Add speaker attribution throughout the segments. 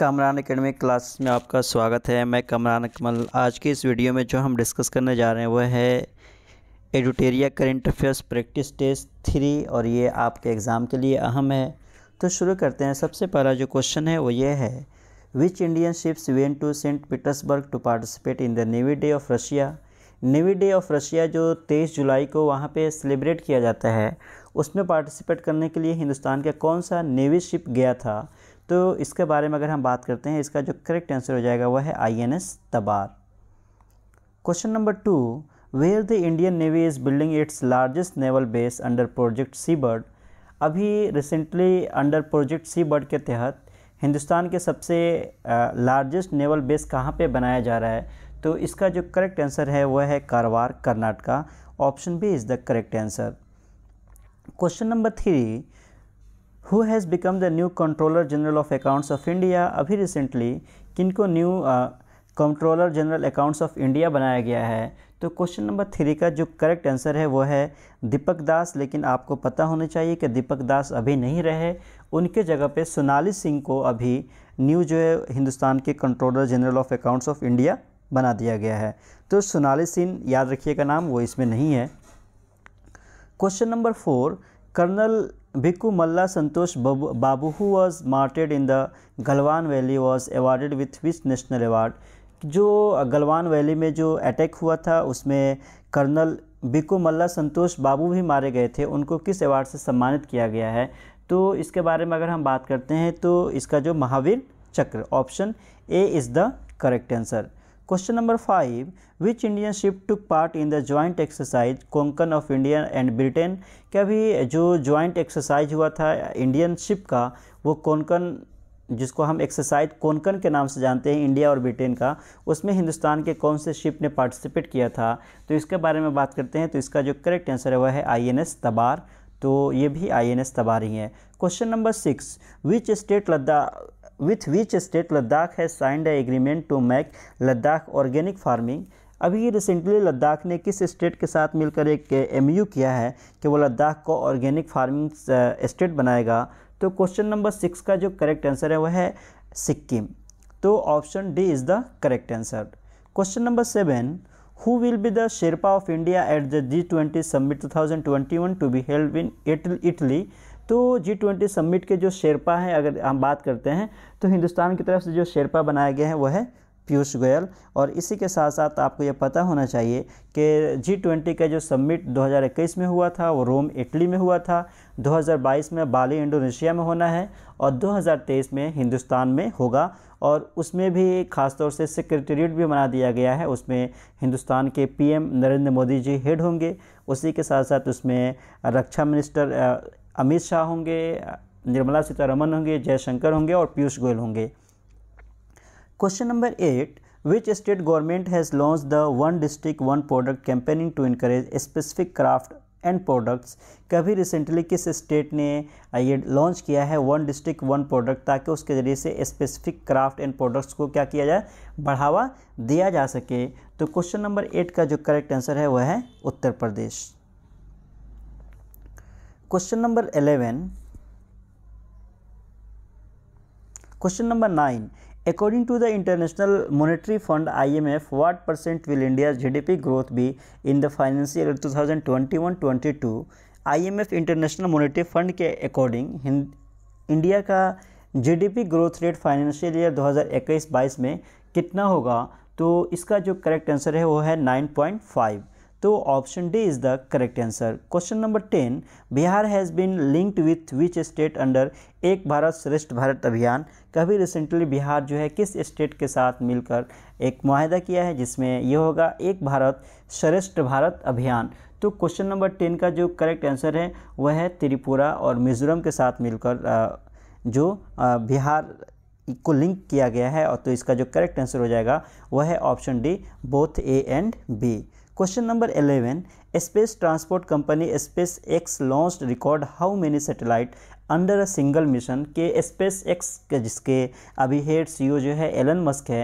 Speaker 1: Kamran academy class में आपका स्वागत है मैं कमरान अकमल आज के इस वीडियो में जो हम डिस्कस करने जा रहे हैं वह है Edutoria current affairs practice test three और ये आपके एग्ज़ाम के लिए अहम है तो शुरू करते हैं सबसे पहला जो क्वेश्चन है वो ये है which Indian ships went to Saint Petersburg to participate in the navy day of Russia navy day of Russia जो तेईस जुलाई को वहाँ पर सेलिब्रेट किया जाता है उसमें पार्टिसिपेट करने के लिए हिंदुस्तान का कौन सा नेवी शिप गया था तो इसके बारे में अगर हम बात करते हैं इसका जो करेक्ट आंसर हो जाएगा वह है I N S Tabar question number two where the Indian navy is building its largest naval base under project Seabird अभी recently under project Seabird के तहत हिंदुस्तान के सबसे लार्जेस्ट नेवल बेस कहाँ पे बनाया जा रहा है तो इसका जो करेक्ट आंसर है वह है Karwar Karnataka option B is the correct answer question number three who has become the new controller general of accounts of India अभी किन किनको new controller general accounts of India बनाया गया है तो क्वेश्चन नंबर थ्री का जो करेक्ट आंसर है वो है दीपक दास लेकिन आपको पता होना चाहिए कि दीपक दास अभी नहीं रहे उनके जगह पे सोनाली सिंह को अभी न्यू जो है हिंदुस्तान के controller general of accounts of India बना दिया गया है तो सोनाली सिंह याद रखिएगा नाम वो इसमें नहीं है question number four colonel Bhikkhu Malla Santosh Babu, who was martyred in the Galwan Valley, was awarded with which national award? जो गलवान uh, वैली में जो अटैक हुआ था उसमें कर्नल बिकू मल्ला संतोष बाबू भी मारे गए थे उनको किस अवार्ड से सम्मानित किया गया है तो इसके बारे में अगर हम बात करते हैं तो इसका जो Mahavir Chakra option A is the correct answer question number five which Indian ship took part in the joint exercise Konkan of India and Britain क्या भी जो ज्वाइंट एक्सरसाइज हुआ था इंडियन शिप का वो कोंकन जिसको हम एक्सरसाइज कोंकन के नाम से जानते हैं इंडिया और ब्रिटेन का उसमें हिंदुस्तान के कौन से शिप ने पार्टिसिपेट किया था तो इसके बारे में बात करते हैं तो इसका जो करेक्ट आंसर है वह है आई एन एस तबार तो ये भी आई एन एस तबार ही है question number six which state Ladakh with which state Ladakh है signed agreement to make Ladakh organic farming अभी रिसेंटली लद्दाख ने किस स्टेट के साथ मिलकर एक एम किया है कि वो लद्दाख को ऑर्गेनिक फार्मिंग स्टेट बनाएगा तो क्वेश्चन नंबर सिक्स का जो करेक्ट आंसर है वह है सिक्किम तो option D is the correct answer question number seven who will be the sherpa of India at the G twenty summit two thousand twenty one to be held in Italy तो G twenty summit के जो शेरपा हैं अगर हम बात करते हैं तो हिंदुस्तान की तरफ से जो शेरपा बनाया गया है वह है पीयूष गोयल और इसी के साथ साथ आपको ये पता होना चाहिए कि जी ट्वेंटी का जो समिट 2021 में हुआ था वो रोम इटली में हुआ था 2022 में बाली इंडोनेशिया में होना है और 2023 में हिंदुस्तान में होगा और उसमें भी ख़ासतौर से सेक्रेटरीट भी बना दिया गया है उसमें हिंदुस्तान के पीएम नरेंद्र मोदी जी हेड होंगे उसी के साथ साथ उसमें रक्षा मिनिस्टर अमित शाह होंगे निर्मला सीतारमन होंगे जयशंकर होंगे और पीयूष गोयल होंगे question number eight which state government has launch the one district one product campaigning to encourage specific craft and products कभी रिसेंटली किस स्टेट ने ये लॉन्च किया है वन डिस्ट्रिक्ट वन प्रोडक्ट ताकि उसके ज़रिए से स्पेसिफिक क्राफ्ट एंड प्रोडक्ट्स को क्या किया जाए बढ़ावा दिया जा सके तो क्वेश्चन नंबर एट का जो करेक्ट आंसर है वह है Uttar Pradesh question number eleven question number nine according to the international monetary fund IMF what percent will India GDP growth be in the financial year I M F international monetary fund के according India का D P growth rate financial year दो हज़ार इक्कीस बाईस में कितना होगा तो इसका जो करेक्ट आंसर है वो है नाइन पॉइंट फाइव तो option D is the correct answer question number ten Bihar has been linked with which state under Ek Bharat श्रेष्ठ भारत अभियान कभी रिसेंटली बिहार जो है किस स्टेट के साथ मिलकर एक माहिदा किया है जिसमें यह होगा एक भारत श्रेष्ठ भारत अभियान तो क्वेश्चन नंबर टेन का जो करेक्ट आंसर है वह है त्रिपुरा और मिजोरम के साथ मिलकर जो बिहार को लिंक किया गया है और तो इसका जो करेक्ट आंसर हो जाएगा वह है option D both A and B number number 11 transport company SpaceX launch record how many satellite under a single mission के स्पेस एक्स के जिसके अभी हेड सी e जो है एलन मस्क है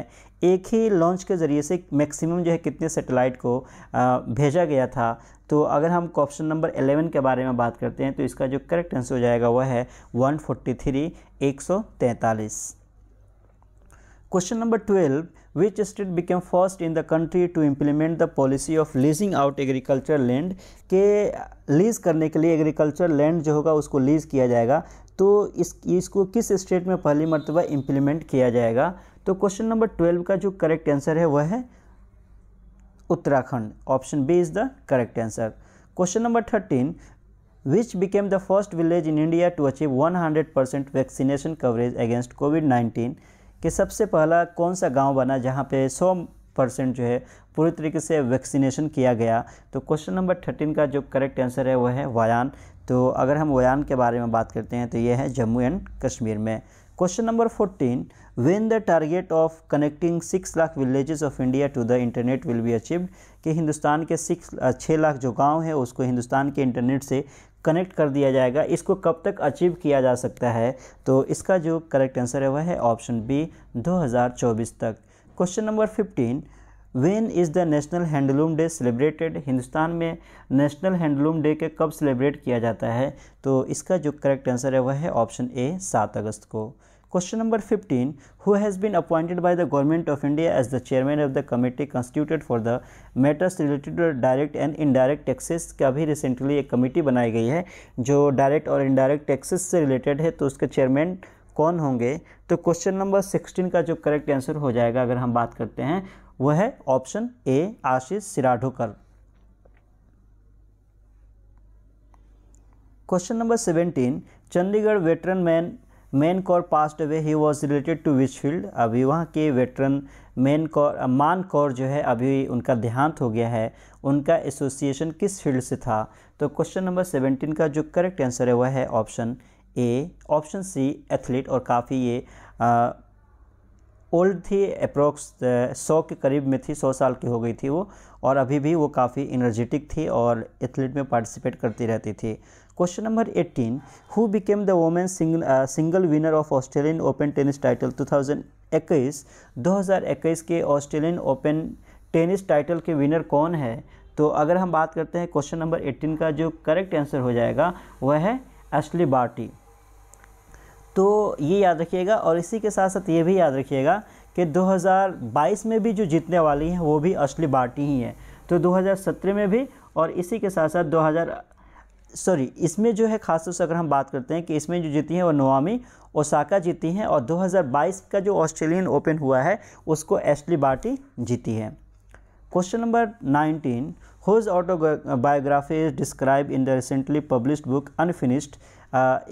Speaker 1: एक ही लॉन्च के ज़रिए से मैक्सिमम जो है कितने सैटेलाइट को भेजा गया था तो अगर हम ऑप्शन नंबर 11 के बारे में बात करते हैं तो इसका जो करेक्ट आंसर हो जाएगा वह है 143 143 Question number 12 Which state became first in the country to implement the policy of leasing out agriculture land के लीज करने के लिए एग्रीकल्चर लैंड जो होगा उसको लीज किया जाएगा तो इस इसको किस स्टेट में पहली मरतबा इम्प्लीमेंट किया जाएगा तो क्वेश्चन नंबर ट्वेल्व का जो करेक्ट आंसर है वह है Uttarakhand option B is the correct answer question number thirteen which became the first village in India to achieve 100% vaccination coverage against COVID-19 कि सबसे पहला कौन सा गांव बना जहां पे 100 परसेंट जो है पूरी तरीके से वैक्सीनेशन किया गया तो क्वेश्चन नंबर थर्टीन का जो करेक्ट आंसर है वह है वायान तो अगर हम वायान के बारे में बात करते हैं तो यह है जम्मू एंड कश्मीर में question number fourteen when the target of connecting six lakh villages of India to the internet will be achieved कि हिंदुस्तान के सिक्स छः लाख जो गांव है उसको हिंदुस्तान के इंटरनेट से कनेक्ट कर दिया जाएगा इसको कब तक अचीव किया जा सकता है तो इसका जो करेक्ट आंसर है वह है ऑप्शन बी 2024 तक question number 15 when is the national handloom day celebrated Hindustan में नेशनल हैंडलूम डे के कब सेलिब्रेट किया जाता है तो इसका जो करेक्ट आंसर है वह है ऑप्शन ए सात अगस्त को question number fifteen who has been appointed by the government of India as the chairman of the committee constituted for the matters related direct and indirect taxes का भी रिसेंटली एक committee बनाई गई है जो डायरेक्ट और इनडायरेक्ट टैक्सेस से related है तो उसके चेयरमैन कौन होंगे तो क्वेश्चन नंबर सिक्सटीन का जो करेक्ट आंसर हो जाएगा अगर हम बात करते हैं वह है option A Ashish Siradhokar question number 17 Chandigarh veteran Man Man Kaur passed away he was related to which field अभी वहाँ के वेटरन मैन कौर मान कौर जो है अभी उनका देहांत हो गया है उनका एसोसिएशन किस फील्ड से था तो क्वेश्चन नंबर सेवेंटीन का जो करेक्ट आंसर है वह है option A option C athlete और काफ़ी ये ओल्ड थी अप्रोक्स सौ के करीब में थी सौ साल की हो गई थी वो और अभी भी वो काफ़ी इनर्जेटिक थी और एथलीट में पार्टिसिपेट करती रहती थी Question number 18 Who became single winner of Australian open tennis title two thousand इक्कीस दो 2021 2021 के ऑस्ट्रेलियन ओपन टेनिस टाइटल के विनर कौन है तो अगर हम बात करते हैं क्वेश्चन नंबर एटीन का जो करेक्ट आंसर हो जाएगा वह है एशली बार्टी तो ये याद रखिएगा और इसी के साथ साथ ये भी याद रखिएगा कि 2022 में भी जो जीतने वाली हैं वो भी असली बार्टी ही हैं तो 2017 में भी और इसी के साथ साथ सॉरी इसमें जो है खासतौर से अगर हम बात करते हैं कि इसमें जो जीती हैं वो नोआमी ओसाका जीती हैं और 2022 का जो ऑस्ट्रेलियन ओपन हुआ है उसको एस्टली बार्टी जीती है question number 19 whose biography is describe in the recently published book unfinished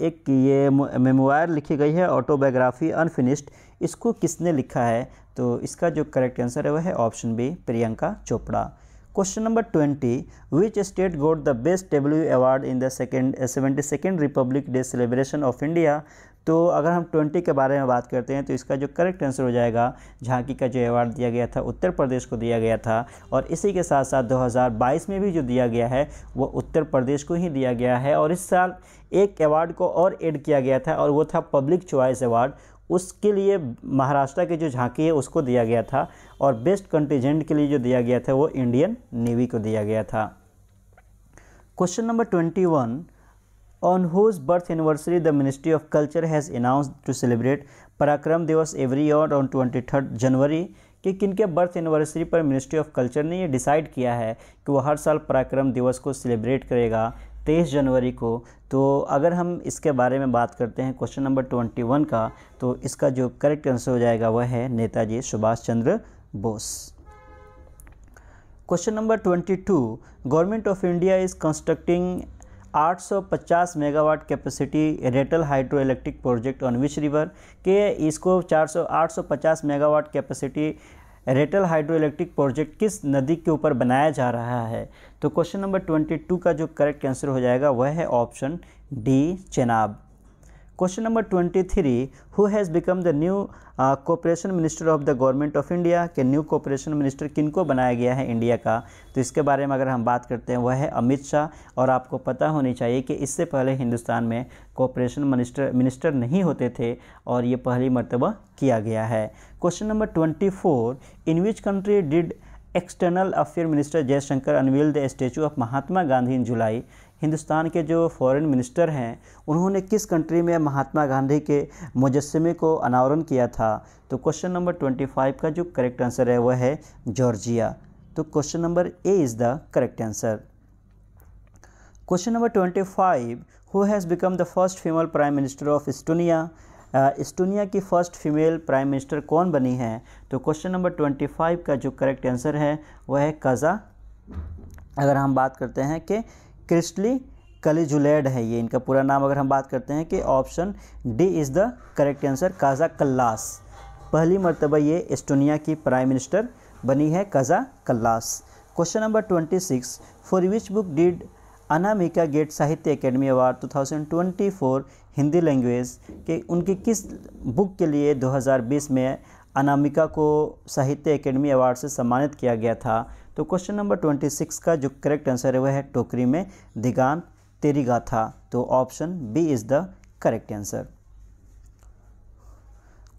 Speaker 1: एक ये मेमोयर लिखी गई है ऑटोबायोग्राफी अनफिनिश्ड इसको किसने लिखा है तो इसका जो करेक्ट आंसर है वह है option B Priyanka Chopra question number twenty which state got the best W award in the second seventy second republic day celebration of India तो अगर हम ट्वेंटी के बारे में बात करते हैं तो इसका जो करेक्ट आंसर हो जाएगा झांकी का जो अवार्ड दिया गया था उत्तर प्रदेश को दिया गया था और इसी के साथ साथ 2022 में भी जो दिया गया है वो उत्तर प्रदेश को ही दिया गया है और इस साल एक अवार्ड को और ऐड किया गया था और वो था पब्लिक चॉइस अवार्ड उसके लिए महाराष्ट्र की जो झांकी है उसको दिया गया था और बेस्ट कंटीजेंट के लिए जो दिया गया था वो इंडियन नेवी को दिया गया था question number twenty one on whose birth anniversary the ministry of culture has announce to celebrate Parakram Diwas every year on twenty third January कि किनके बर्थ एनिवर्सरी पर मिनिस्ट्री ऑफ कल्चर ने ये डिसाइड किया है कि वो हर साल पराक्रम दिवस को सेलिब्रेट करेगा तेईस जनवरी को तो अगर हम इसके बारे में बात करते हैं क्वेश्चन नंबर ट्वेंटी वन का तो इसका जो करेक्ट आंसर हो जाएगा वह है Netaji Subhash Chandra Bose question number twenty two government of India is constructing 850 megawatt capacity Ratle hydro electric project on which river के इसको 400 850 megawatt capacity Ratle hydro electric project किस नदी के ऊपर बनाया जा रहा है तो क्वेश्चन नंबर ट्वेंटी टू का जो करेक्ट आंसर हो जाएगा वह है option D Chenab question number twenty three who has become the new cooperation minister of the government of India के कॉपरेशन मिनिस्टर किन किनको बनाया गया है इंडिया का तो इसके बारे में अगर हम बात करते हैं वह है अमित शाह और आपको पता होनी चाहिए कि इससे पहले हिंदुस्तान में कॉपरेशन मिनिस्टर मिनिस्टर नहीं होते थे और ये पहली मरतबा किया गया है question number four in which country did external affair minister Jaishankar unveil the statue of Mahatma Gandhi in July Hindustan के जो फॉरेन मिनिस्टर हैं उन्होंने किस कंट्री में महात्मा गांधी के मुजस्मे को अनावरण किया था तो क्वेश्चन नंबर ट्वेंटी फाइव का जो करेक्ट आंसर है वह है जॉर्जिया तो question number A is the correct answer question number twenty five who has become the first female prime minister of Estonia Estonia की फ़र्स्ट फीमेल प्राइम मिनिस्टर कौन बनी है तो क्वेश्चन नंबर ट्वेंटी फाइव का जो correct answer है वह है कज़ा अगर हम बात करते हैं कि क्रिस्टली कलिजुलेड है ये इनका पूरा नाम अगर हम बात करते हैं कि option D is the correct answer Kaja Kallas पहली मरतबा ये एस्टोनिया की प्राइम मिनिस्टर बनी है Kaja Kallas question number twenty six for which book did Anamika get Sahitya Akademi award 2024 Hindi language के उनकी किस बुक के लिए 2020 में अनामिका को साहित्य अकेडमी अवार्ड से सम्मानित किया गया था तो क्वेश्चन नंबर ट्वेंटी सिक्स का जो करेक्ट आंसर है वह है टोकरी में दिगान तेरी गाथा तो option B is the correct answer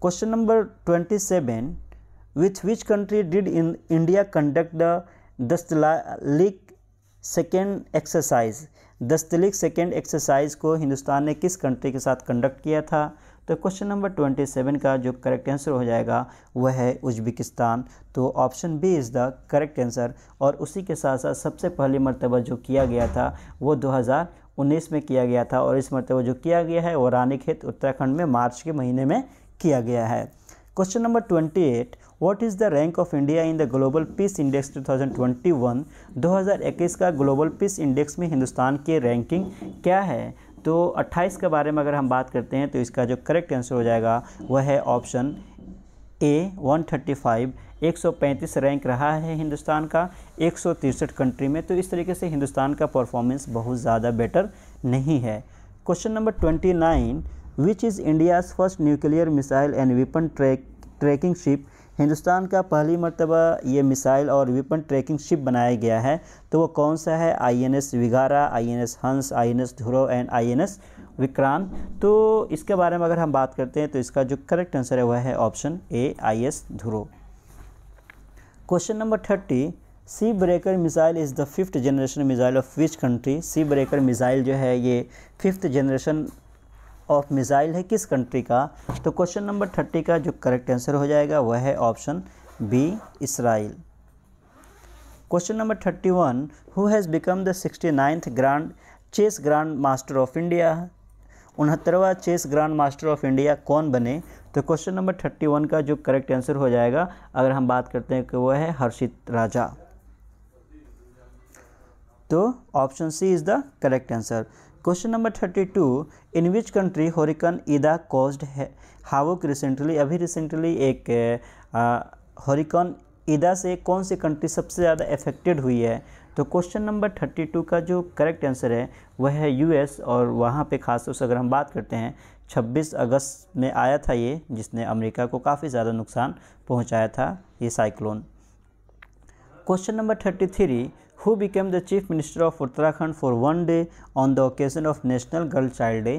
Speaker 1: question number twenty seven with which country did in India conduct the Dustlik second exercise Dustlik second exercise को हिंदुस्तान ने किस कंट्री के साथ कंडक्ट किया था तो क्वेश्चन नंबर ट्वेंटी सेवन का जो करेक्ट आंसर हो जाएगा वह है उज्बेकिस्तान तो option B is the correct answer और उसी के साथ साथ सबसे पहली मरतबा जो किया गया था वो दो उन्नीस में किया गया था और इस मरतबा जो किया गया है वो रानीखेत उत्तराखंड में मार्च के महीने में किया गया है question number twenty eight what is the rank of India in the global peace index 2021 2021 का ग्लोबल पीस इंडेक्स में हिंदुस्तान की रैंकिंग क्या है तो 28 के बारे में अगर हम बात करते हैं तो इसका जो करेक्ट आंसर हो जाएगा वह है ऑप्शन ए 135 135 रैंक रहा है हिंदुस्तान का एक कंट्री में तो इस तरीके से हिंदुस्तान का परफॉर्मेंस बहुत ज़्यादा बेटर नहीं है question number 29 which is India's first nuclear missile and weapon track tracking ship Hindustan का पहली मरतबा ये मिसाइल और विपन ट्रैकिंग शिप बनाया गया है तो वो कौन सा है I N S Vigara I N S Hans I N S and I N S Vikrant तो इसके बारे में अगर हम बात करते हैं तो इसका जो करेक्ट आंसर है वह है option A I S Dhruv question number thirty sea breaker missile is the fifth generation missile of which country sea breaker missile जो है ये फिफ्थ जनरेशन ऑफ मिज़ाइल है किस कंट्री का तो क्वेश्चन नंबर थर्टी का जो करेक्ट आंसर हो जाएगा वह है option B Israel question number thirty one who has become the sixty ninth grand chess grand master of India उनहत्तरवा chess grand master of India कौन बने तो क्वेश्चन नंबर थर्टी वन का जो करेक्ट आंसर हो जाएगा अगर हम बात करते हैं कि वह है हर्षित राजा तो option C is the correct answer question number thirty two in which country hurricane Ida caused है हावक रिसेंटली अभी रिसेंटली एक हॉरिकन ईदा से कौन सी कंट्री सबसे ज़्यादा अफेक्टेड हुई है तो क्वेश्चन नंबर थर्टी टू का जो करेक्ट आंसर है वह है यूएस और वहाँ पे खासतौर से अगर हम बात करते हैं 26 अगस्त में आया था ये जिसने अमेरिका को काफ़ी ज़्यादा नुकसान पहुँचाया था ये cyclone question number thirty three who became the Chief Minister of Uttarakhand for one day on the occasion of National Girl Child Day.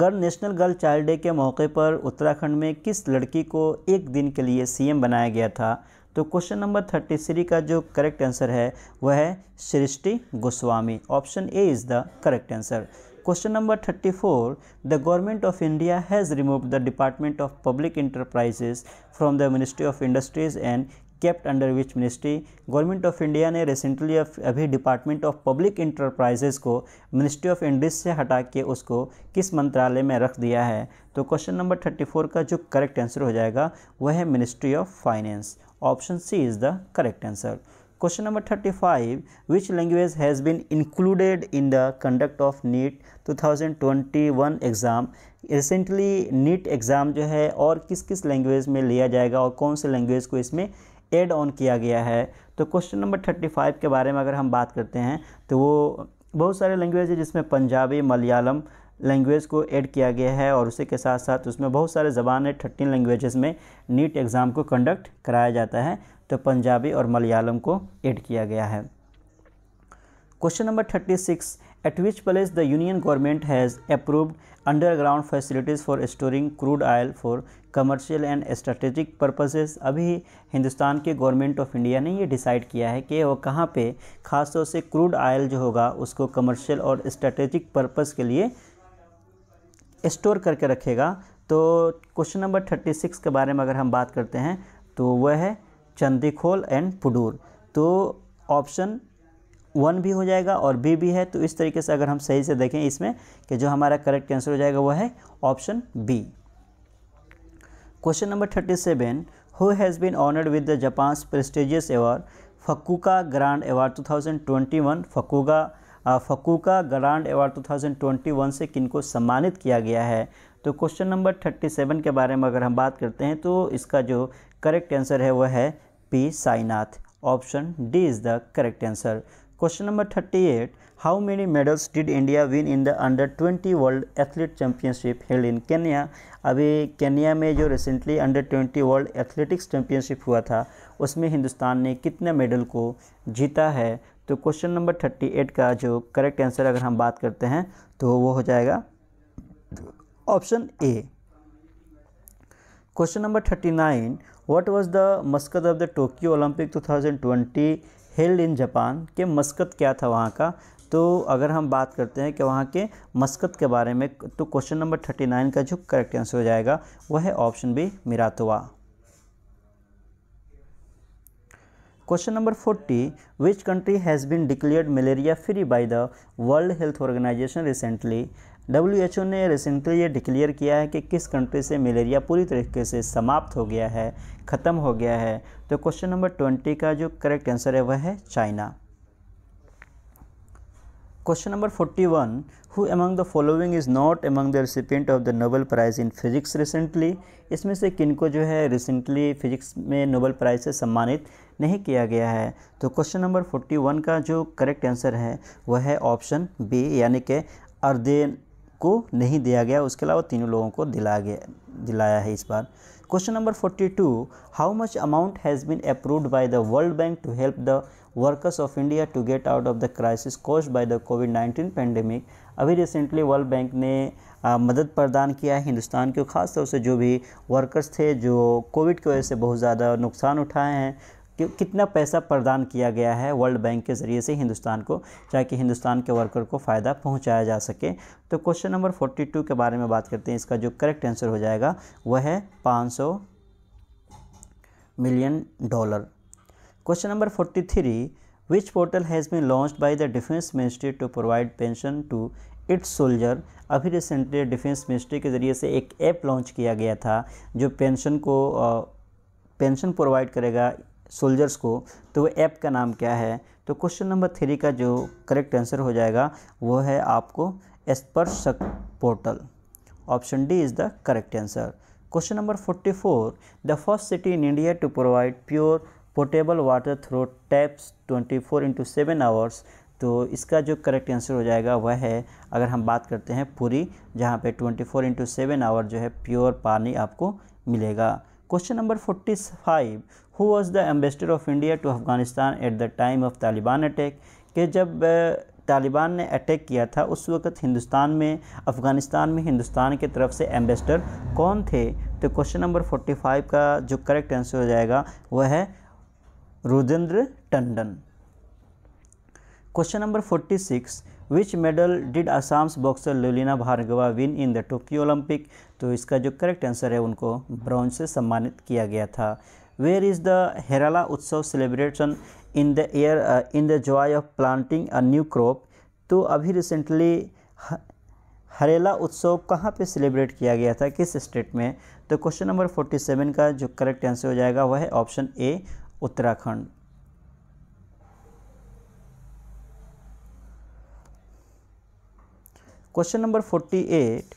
Speaker 1: Girl national girl child day के मौके पर उत्तराखंड में किस लड़की को एक दिन के लिए सीएम बनाया गया था तो क्वेश्चन नंबर थर्टी थ्री का जो करेक्ट आंसर है वह है Srishti Goswami option A is the correct answer question number thirty four the government of India has remove the department of public enterprises from the ministry of industries and kept under which ministry government of India ने recently अभी department of public enterprises को ministry of industry से हटा के उसको किस मंत्रालय में रख दिया है तो क्वेश्चन नंबर थर्टी फोर का जो करेक्ट आंसर हो जाएगा वह है ministry of finance option C is the correct answer question number thirty five which language has been included in the conduct of NEET two thousand twenty one exam recently NEET exam जो है और किस किस language में लिया जाएगा और कौन से लैंग्वेज को इसमें एड ऑन किया गया है तो क्वेश्चन नंबर थर्टी फाइव के बारे में अगर हम बात करते हैं तो वो बहुत सारे लैंग्वेज है जिसमें पंजाबी मलयालम लैंग्वेज को ऐड किया गया है और उसी के साथ साथ उसमें बहुत सारे ज़बान है थर्टीन लैंग्वेजेस में नीट एग्ज़ाम को कंडक्ट कराया जाता है तो पंजाबी और मलयालम को ऐड किया गया है question number thirty six at which place the Union government has approved underground facilities for storing crude oil for commercial and strategic purposes अभी हिंदुस्तान के गवर्नमेंट ऑफ इंडिया ने ये डिसाइड किया है कि वो कहाँ पे खासतौर से क्रूड आयल जो होगा उसको कमर्शियल और स्ट्रेटेजिक पर्पज़ के लिए स्टोर करके रखेगा तो क्वेश्चन नंबर थर्टी सिक्स के बारे में अगर हम बात करते हैं तो वह है चंदीखोल एंड पुडूर तो ऑप्शन वन भी हो जाएगा और बी भी है तो इस तरीके से अगर हम सही से देखें इसमें कि जो हमारा करेक्ट आंसर हो जाएगा वो है option B question number thirty seven who has been honoured with the Japan prestigious award Fukuoka grand award 2021 Fukuoka Fukuoka grand twenty 2021 से किनको सम्मानित किया गया है तो क्वेश्चन नंबर 37 के बारे में अगर हम बात करते हैं तो इसका जो करेक्ट आंसर है वह है P Sainath option D is the correct answer question number thirty eight how many medals did India win in the under twenty world athlete championship held in Kenya अभी केन्या में जो recently under twenty world athletics championship हुआ था उसमें हिंदुस्तान ने कितने medal को जीता है तो क्वेश्चन नंबर थर्टी एट का जो करेक्ट आंसर अगर हम बात करते हैं तो वो हो जाएगा option A question number thirty nine what was the mascot of the Tokyo Olympic two thousand twenty held in Japan के मस्कत क्या था वहाँ का तो अगर हम बात करते हैं कि वहाँ के मस्कत के बारे में तो क्वेश्चन नंबर थर्टी नाइन का जो करेक्ट आंसर हो जाएगा वह है option B Miraitowa question number forty which country has been declared malaria free by the world health organisation recently W ने रिसेंटली ये डिक्लेयर किया है कि किस कंट्री से मलेरिया पूरी तरीके से समाप्त हो गया है ख़त्म हो गया है तो क्वेश्चन नंबर ट्वेंटी का जो करेक्ट आंसर है वह है China question number forty one who among the following is not among the recipient of the Nobel prize in physics recently इसमें से किन को जो है रिसेंटली फिजिक्स में नोबल प्राइज़ से सम्मानित नहीं किया गया है तो क्वेश्चन नंबर फोर्टी वन का जो करेक्ट आंसर है वह है ऑप्शन बी यानी कि अर्देन को नहीं दिया गया उसके अलावा तीनों लोगों को दिला गया दिलाया है इस बार question number 42 how much amount has been approved by the world bank to help the workers of India to get out of the crisis cause by the COVID 19 pandemic अभी रिसेंटली वर्ल्ड बैंक ने आ, मदद प्रदान किया है हिंदुस्तान के खासतौर से जो भी वर्कर्स थे जो कोविड की वजह से बहुत ज़्यादा नुकसान उठाए हैं कितना पैसा प्रदान किया गया है वर्ल्ड बैंक के ज़रिए से हिंदुस्तान को ताकि हिंदुस्तान के वर्कर को फ़ायदा पहुंचाया जा सके तो क्वेश्चन नंबर 42 के बारे में बात करते हैं इसका जो करेक्ट आंसर हो जाएगा वह है 500 million dollar question number 43 which portal has been launch by the defence ministry to provide pension to its soldier अभी रिसेंटली डिफेंस मिनिस्ट्री के ज़रिए से एक ऐप लॉन्च किया गया था जो पेंशन को पेंशन प्रोवाइड करेगा सोल्जर्स को तो वो ऐप का नाम क्या है तो क्वेश्चन नंबर थ्री का जो करेक्ट आंसर हो जाएगा वो है आपको स्पर्शक portal option D is the correct answer question number forty four the first city in India to provide pure portable water through taps twenty four into seven hours तो इसका जो करेक्ट आंसर हो जाएगा वह है अगर हम बात करते हैं पूरी जहाँ पे twenty four into seven hour जो है प्योर पानी आपको मिलेगा question number forty five who was the ambassador of India to Afghanistan at the time of Taliban attack कि जब तालिबान ने अटैक किया था उस वक़्त हिंदुस्तान में अफ़गानिस्तान में हिंदुस्तान की तरफ से एम्बेसडर कौन थे तो क्वेश्चन नंबर फोर्टी फाइव का जो करेक्ट आंसर हो जाएगा वह है Rudrendra Tandon question number forty six which medal did Assam's boxer Lovlina Borgohain win in the Tokyo Olympic तो इसका जो करेक्ट आंसर है उनको ब्रॉन्ज से सम्मानित किया गया था where is the Herala Utsav celebration in the year uh, in the joy of planting a new crop तो अभी रिसेंटली हरेला उत्सव कहाँ पे सेलिब्रेट किया गया था किस स्टेट में तो क्वेश्चन नंबर फोर्टी सेवन का जो करेक्ट आंसर हो जाएगा वह है option A Uttarakhand question number forty eight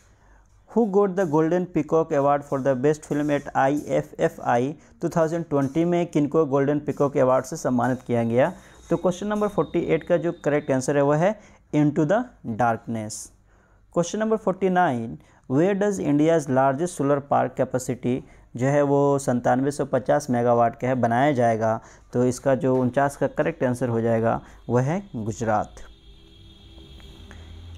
Speaker 1: who got the golden peacock award for the best film at I F F I two thousand twenty में किनको गोल्डन पिकॉक अवार्ड से सम्मानित किया गया तो क्वेश्चन नंबर फोर्टी एट का जो correct answer है वह है into the darkness question number forty nine where does India's largest solar park capacity जो है वो संतानवे सौ पचास मेगावाट का है बनाया जाएगा तो इसका जो उनचास का करेक्ट आंसर हो जाएगा वह है गुजरात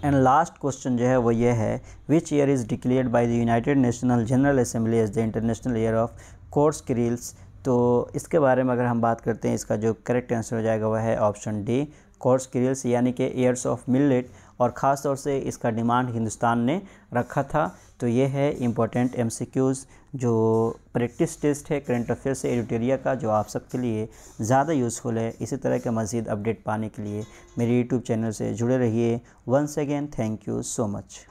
Speaker 1: एंड लास्ट क्वेश्चन जो है वो ये है which year is declared by the united national general assembly as the international year of course krills तो इसके बारे में अगर हम बात करते हैं इसका जो करेक्ट आंसर हो जाएगा वह है ऑप्शन डी कोर्स क्रील्स यानी कि ईयर्स ऑफ मिलेट और ख़ास तौर से इसका डिमांड हिंदुस्तान ने रखा था तो ये है इम्पोर्टेंट एम जो प्रैक्टिस टेस्ट है करंट अफेयर से एडिटोरिया का जो आप सबके लिए ज़्यादा यूज़फुल है इसी तरह के मज़ीद अपडेट पाने के लिए मेरे यूट्यूब चैनल से जुड़े रहिए once again thank you so much